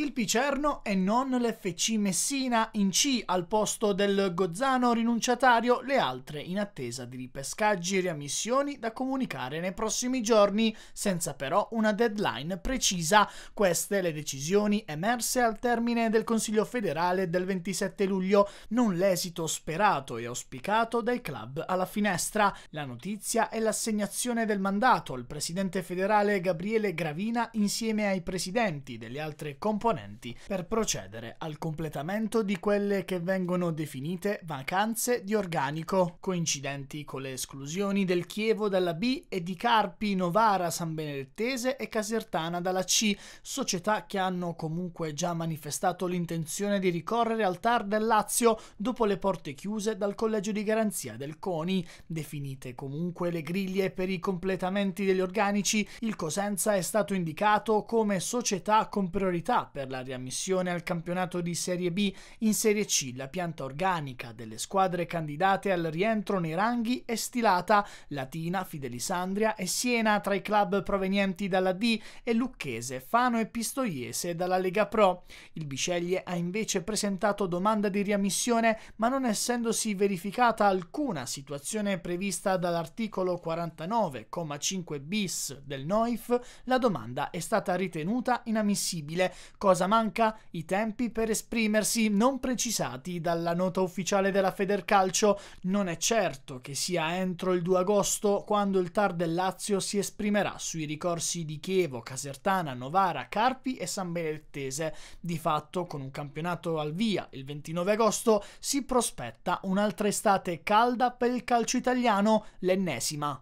il Picerno e non l'FC Messina in C al posto del Gozzano rinunciatario, le altre in attesa di ripescaggi e riammissioni da comunicare nei prossimi giorni, senza però una deadline precisa. Queste le decisioni emerse al termine del Consiglio federale del 27 luglio, non l'esito sperato e auspicato dai club alla finestra. La notizia è l'assegnazione del mandato al presidente federale Gabriele Gravina insieme ai presidenti delle altre componenti componenti per procedere al completamento di quelle che vengono definite vacanze di organico, coincidenti con le esclusioni del Chievo dalla B e di Carpi, Novara, San Benedettese e Casertana dalla C, società che hanno comunque già manifestato l'intenzione di ricorrere al TAR del Lazio dopo le porte chiuse dal collegio di garanzia del CONI. Definite comunque le griglie per i completamenti degli organici, il Cosenza è stato indicato come società con priorità per la riammissione al campionato di Serie B, in Serie C la pianta organica delle squadre candidate al rientro nei ranghi è stilata Latina, Fidelisandria e Siena tra i club provenienti dalla D e Lucchese, Fano e Pistoiese dalla Lega Pro. Il Biceglie ha invece presentato domanda di riammissione, ma non essendosi verificata alcuna situazione prevista dall'articolo 49,5 bis del NOIF, la domanda è stata ritenuta inammissibile Cosa manca? I tempi per esprimersi non precisati dalla nota ufficiale della Federcalcio. Non è certo che sia entro il 2 agosto quando il TAR del Lazio si esprimerà sui ricorsi di Chievo, Casertana, Novara, Carpi e San Benedettese. Di fatto, con un campionato al via il 29 agosto, si prospetta un'altra estate calda per il calcio italiano, l'ennesima.